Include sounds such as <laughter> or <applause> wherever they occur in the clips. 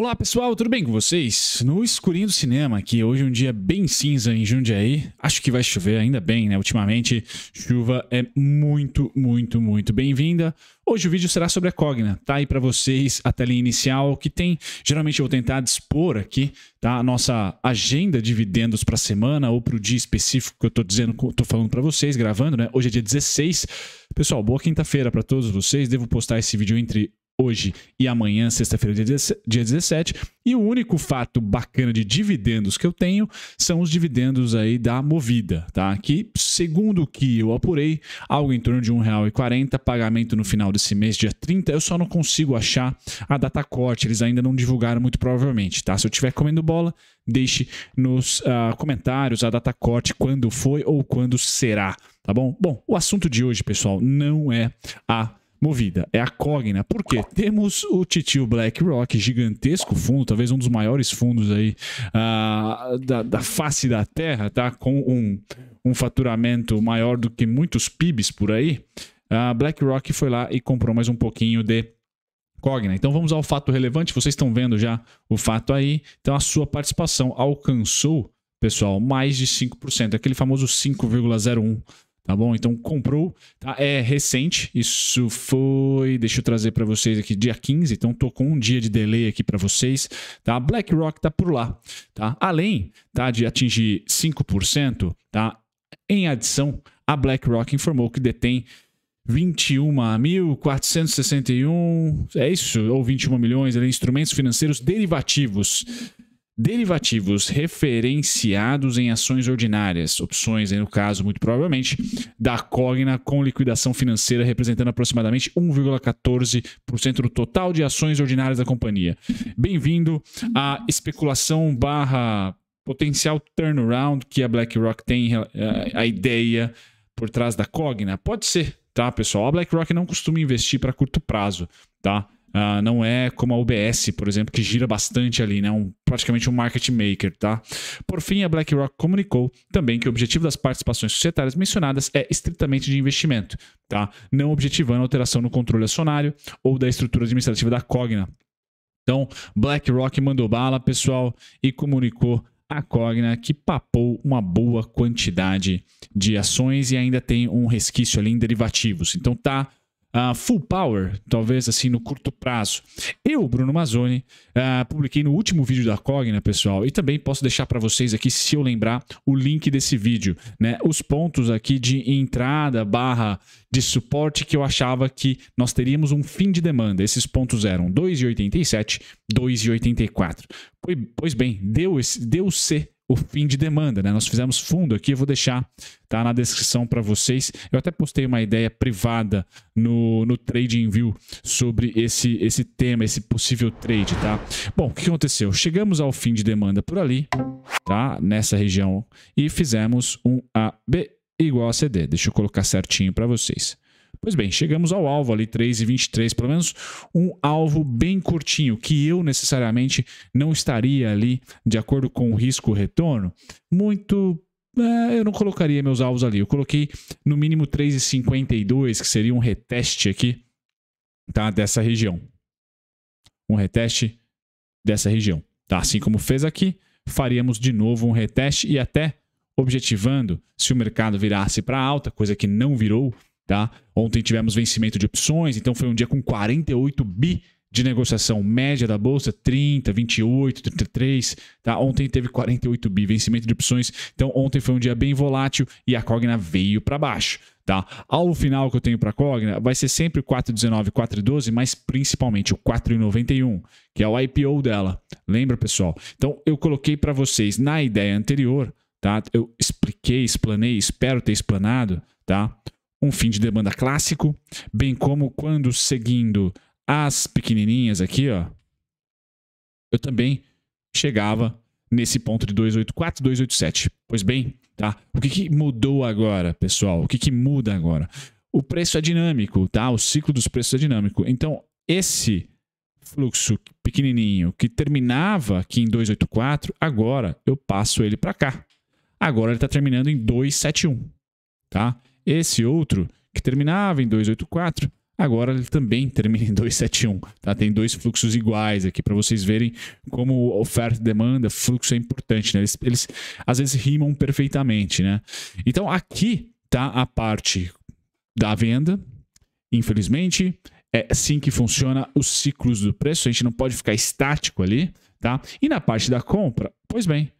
Olá pessoal, tudo bem com vocês? No escurinho do cinema, que hoje é um dia bem cinza em Jundiaí, acho que vai chover ainda bem, né? Ultimamente, chuva é muito, muito, muito bem-vinda. Hoje o vídeo será sobre a Cogna, tá aí para vocês a tela inicial que tem. Geralmente eu vou tentar dispor aqui, tá? A nossa agenda de dividendos para semana ou para o dia específico que eu tô dizendo, que eu tô falando para vocês, gravando, né? Hoje é dia 16. Pessoal, boa quinta-feira para todos vocês. Devo postar esse vídeo entre hoje e amanhã, sexta-feira, dia 17. E o único fato bacana de dividendos que eu tenho são os dividendos aí da Movida, tá? Que, segundo o que eu apurei, algo em torno de R$1,40, pagamento no final desse mês, dia 30. Eu só não consigo achar a data corte, eles ainda não divulgaram muito provavelmente, tá? Se eu estiver comendo bola, deixe nos uh, comentários a data corte quando foi ou quando será, tá bom? Bom, o assunto de hoje, pessoal, não é a movida. É a Cogna. Por quê? Temos o Titio BlackRock, gigantesco fundo, talvez um dos maiores fundos aí uh, da, da, face da Terra, tá? Com um, um faturamento maior do que muitos PIBs por aí. A uh, BlackRock foi lá e comprou mais um pouquinho de Cogna. Então vamos ao fato relevante. Vocês estão vendo já o fato aí. Então a sua participação alcançou, pessoal, mais de 5%. Aquele famoso 5,01%. Tá bom? Então comprou, tá? É recente, isso foi, deixa eu trazer para vocês aqui dia 15, então tô com um dia de delay aqui para vocês, tá? BlackRock tá por lá, tá? Além, tá, de atingir 5%, tá? Em adição, a BlackRock informou que detém 21.461, é isso, ou 21 milhões, ali, né? instrumentos financeiros derivativos, derivativos referenciados em ações ordinárias, opções, no caso, muito provavelmente, da Cogna com liquidação financeira representando aproximadamente 1,14% do total de ações ordinárias da companhia. Bem-vindo à especulação barra potencial turnaround que a BlackRock tem a, eh, a ideia por trás da Cogna. Pode ser, tá, pessoal? A BlackRock não costuma investir para curto prazo, tá? Uh, não é como a UBS, por exemplo, que gira bastante ali, né? Um, praticamente um market maker, tá? Por fim, a BlackRock comunicou também que o objetivo das participações societárias mencionadas é estritamente de investimento, tá? Não objetivando alteração no controle acionário ou da estrutura administrativa da Cogna. Então, BlackRock mandou bala, pessoal, e comunicou a Cogna, que papou uma boa quantidade de ações e ainda tem um resquício ali em derivativos. Então tá uh, full power, talvez assim no curto prazo. Eu, Bruno Mazzoni, uh, publiquei no último vídeo da Cogna, pessoal, e também posso deixar para vocês aqui, se eu lembrar, o link desse vídeo, né? Os pontos aqui de entrada barra de suporte que eu achava que nós teríamos um fim de demanda. Esses pontos eram 2,87, 2,84. Pois bem, deu-se deu o fim de demanda, né? Nós fizemos fundo aqui, eu vou deixar tá na descrição para vocês. Eu até postei uma ideia privada no, no Trading View sobre esse esse tema, esse possível trade, tá? Bom, o que aconteceu? Chegamos ao fim de demanda por ali, tá? Nessa região e fizemos um AB igual a CD. Deixa eu colocar certinho para vocês. Pois bem, chegamos ao alvo ali, 3,23, e pelo menos um alvo bem curtinho, que eu necessariamente não estaria ali, de acordo com o risco-retorno, muito eh, eu não colocaria meus alvos ali. Eu coloquei no mínimo 3,52, que seria um reteste aqui, tá? Dessa região. Um reteste dessa região. Tá? Assim como fez aqui, faríamos de novo um reteste e até objetivando, se o mercado virasse para alta, coisa que não virou, Tá? Ontem tivemos vencimento de opções, então foi um dia com 48 bi de negociação média da bolsa, 30, 28, 33, tá? Ontem teve 48 bi vencimento de opções, então ontem foi um dia bem volátil e a Cogna veio para baixo, tá? Ao final que eu tenho para a Cogna vai ser sempre o 419, 412, mas principalmente o 491, que é o IPO dela. Lembra, pessoal? Então eu coloquei para vocês na ideia anterior, tá? Eu expliquei, explanei, espero ter explanado, tá? um fim de demanda clássico, bem como quando seguindo as pequenininhas aqui, ó, eu também chegava nesse ponto de 284, 287. Pois bem, tá? O que, que mudou agora, pessoal? O que, que muda agora? O preço é dinâmico, tá? O ciclo dos preços é dinâmico. Então, esse fluxo pequenininho que terminava aqui em 284, agora eu passo ele para cá. Agora ele está terminando em 271, tá? Esse outro, que terminava em 284, agora ele também termina em 271. Tá? Tem dois fluxos iguais aqui para vocês verem como oferta e demanda, fluxo é importante. Né? Eles, eles às vezes rimam perfeitamente. Né? Então aqui tá a parte da venda. Infelizmente, é assim que funciona os ciclos do preço. A gente não pode ficar estático ali. Tá? E na parte da compra, pois bem,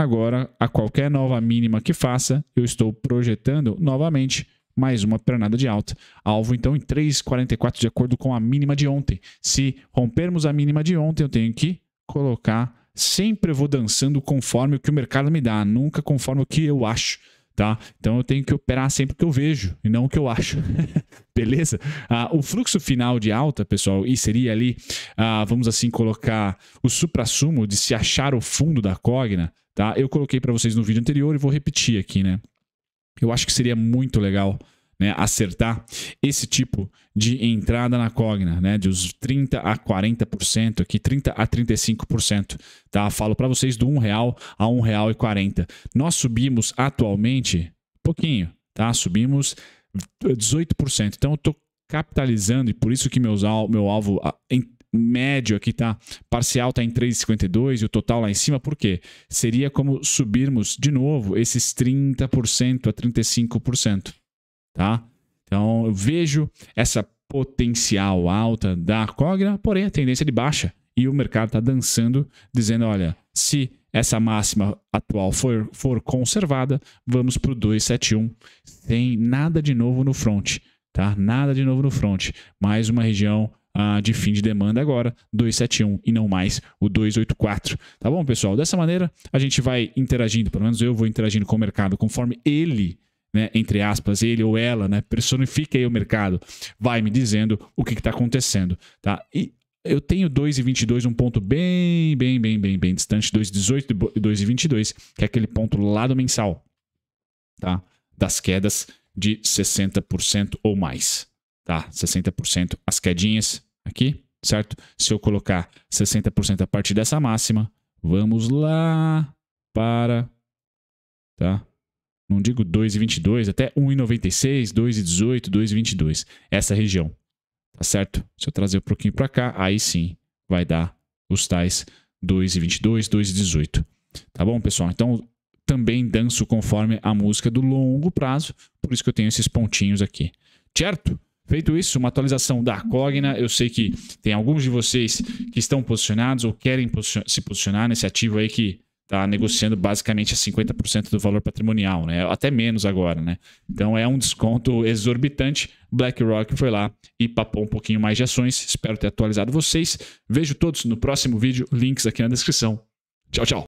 Agora, a qualquer nova mínima que faça, eu estou projetando novamente mais uma pernada de alta. Alvo então em 3,44 de acordo com a mínima de ontem. Se rompermos a mínima de ontem, eu tenho que colocar. Sempre vou dançando conforme o que o mercado me dá, nunca conforme o que eu acho tá? Então eu tenho que operar sempre o que eu vejo e não o que eu acho, <laughs> beleza? Ah, o fluxo final de alta, pessoal, e seria ali, ah, vamos assim colocar o supra-sumo de se achar o fundo da Cogna, tá? Eu coloquei para vocês no vídeo anterior e vou repetir aqui, né? Eu acho que seria muito legal né, acertar esse tipo de entrada na Cogna, né, de uns 30 a 40%, aqui 30 a 35%, tá? Falo para vocês do R$ 1,00 a R$ 1,40. Nós subimos atualmente pouquinho, tá? Subimos 18%. Então eu tô capitalizando e por isso que meus al meu alvo médio aqui tá parcial tá em 3,52 e o total lá em cima, por quê? Seria como subirmos de novo esses 30% a 35% tá? Então, eu vejo essa potencial alta da Cogna, porém a tendência é de baixa e o mercado está dançando, dizendo, olha, se essa máxima atual for, for conservada, vamos para o 271, sem nada de novo no front, tá? Nada de novo no front, mais uma região ah, de fim de demanda agora, 271 e não mais o 284. Tá bom, pessoal? Dessa maneira, a gente vai interagindo, pelo menos eu vou interagindo com o mercado conforme ele né, entre aspas, ele ou ela, né, personifica aí o mercado, vai me dizendo o que está acontecendo, tá? E eu tenho 2,22, um ponto bem, bem, bem, bem, bem distante, 2,18 e 2,22, que é aquele ponto lá do mensal, tá? Das quedas de 60% ou mais, tá? 60% as quedinhas aqui, certo? Se eu colocar 60% a partir dessa máxima, vamos lá para, tá? não digo 2,22, até 1,96, 2,18, 2,22. Essa região, tá certo? Se eu trazer um pouquinho para cá, aí sim vai dar os tais 2,22, 2,18. Tá bom, pessoal? Então, também danço conforme a música do longo prazo, por isso que eu tenho esses pontinhos aqui. Certo? Feito isso, uma atualização da Cogna. Eu sei que tem alguns de vocês que estão posicionados ou querem posicion se posicionar nesse ativo aí que está negociando basicamente a 50% do valor patrimonial, né? até menos agora. Né? Então é um desconto exorbitante. BlackRock foi lá e papou um pouquinho mais de ações. Espero ter atualizado vocês. Vejo todos no próximo vídeo. Links aqui na descrição. Tchau, tchau.